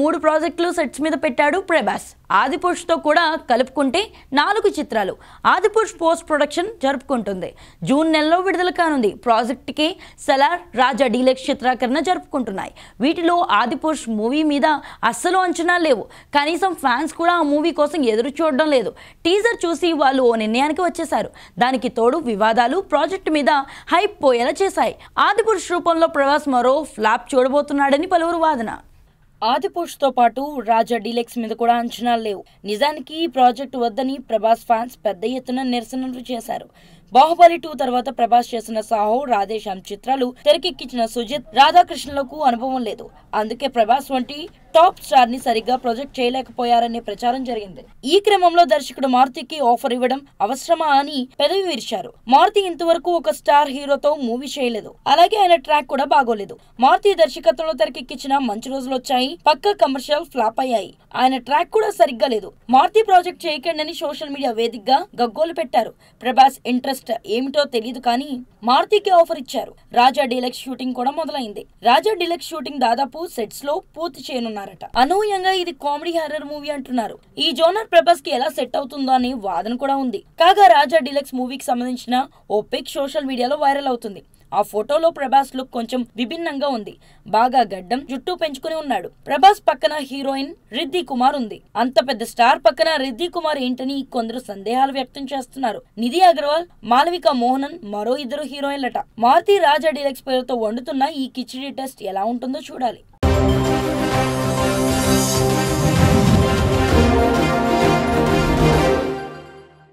మూడు ప్రాజెక్టులు సెట్స్ మీద పెట్టాడు ప్రభాస్ ఆదిపురుష్తో కూడా కలుపుకుంటే నాలుగు చిత్రాలు ఆదిపురుష్ పోస్ట్ ప్రొడక్షన్ జరుపుకుంటుంది జూన్ నెలలో విడుదల కానుంది ప్రాజెక్ట్కి సెలార్ రాజా డీలక్స్ చిత్రీకరణ జరుపుకుంటున్నాయి వీటిలో ఆదిపురుష్ మూవీ మీద అస్సలు అంచనా లేవు కనీసం ఫ్యాన్స్ కూడా ఆ మూవీ కోసం ఎదురు చూడడం లేదు టీజర్ చూసి వాళ్ళు ఓ నిర్ణయానికి వచ్చేశారు దానికి తోడు వివాదాలు ప్రాజెక్టు మీద హైప్ పోయేలా చేశాయి ఆదిపురుష్ రూపంలో ప్రభాస్ మరో ఫ్లాప్ చూడబోతున్నాడని పలువురు వాదన తో పాటు రాజా డీలెక్స్ మీద కూడా అంచనాలు లేవు నిజానికి ఈ ప్రాజెక్టు వద్దని ప్రభాస్ ఫ్యాన్స్ పెద్ద ఎత్తున నిరసనలు చేశారు బాహుబలి టూ తర్వాత ప్రభాస్ చేసిన సాహో రాధేశ్యామ్ చిత్రాలు తెరకెక్కించిన సుజిత్ రాధాకృష్ణలకు అనుభవం లేదు అందుకే ప్రభాస్ వంటి టాప్ స్టార్ ని సరిగ్గా ప్రొజెక్ట్ చేయలేకపోయారనే ప్రచారం జరిగింది ఈ క్రమంలో దర్శకుడు మారుతికి ఆఫర్ ఇవ్వడం అవసరమా అని పెదవి విరిచారు మారుతి ఇంతవరకు ఒక స్టార్ హీరోతో మూవీ చేయలేదు అలాగే ఆయన ట్రాక్ కూడా బాగోలేదు మారుతి దర్శకత్వంలో తెరకెక్కించిన మంచి రోజులు వచ్చాయి పక్క కమర్షియల్ ఫ్లాప్ అయ్యాయి ఆయన ట్రాక్ కూడా సరిగ్గా లేదు మారుతి ప్రాజెక్ట్ చేయకండి అని సోషల్ మీడియా వేదికగా గగ్గోలు పెట్టారు ప్రభాస్ ఇంట్రెస్ట్ ఆగస్ట్ ఏమిటో తెలియదు కానీ మారుతికి ఆఫర్ ఇచ్చారు రాజా డీలక్స్ షూటింగ్ కూడా మొదలైంది రాజా డీలక్స్ షూటింగ్ దాదాపు సెట్స్ లో పూర్తి చేయనున్నారట అనూహ్యంగా ఇది కామెడీ హారర్ మూవీ అంటున్నారు ఈ జోనర్ ప్రభాస్ కి ఎలా సెట్ అవుతుందో అనే వాదన కూడా ఉంది కాగా రాజా డీలక్స్ మూవీకి సంబంధించిన ఓ పిక్ సోషల్ మీడియాలో వైరల్ అవుతుంది ఆ ఫోటోలో ప్రభాస్ లుక్ కొంచెం విభిన్నంగా ఉంది బాగా గడ్డం జుట్టు పెంచుకుని ఉన్నాడు ప్రభాస్ పక్కన హీరోయిన్ రిద్ధి కుమార్ ఉంది అంత పెద్ద స్టార్ పక్కన రిద్ధి కుమార్ ఏంటని కొందరు సందేహాలు వ్యక్తం చేస్తున్నారు నిధి అగర్వాల్ మాలవిక మోహనన్ మరో ఇద్దరు హీరోయిన్లట మారుతి రాజా డీలక్స్ పేరుతో వండుతున్న ఈ కిచిడి టెస్ట్ ఎలా ఉంటుందో చూడాలి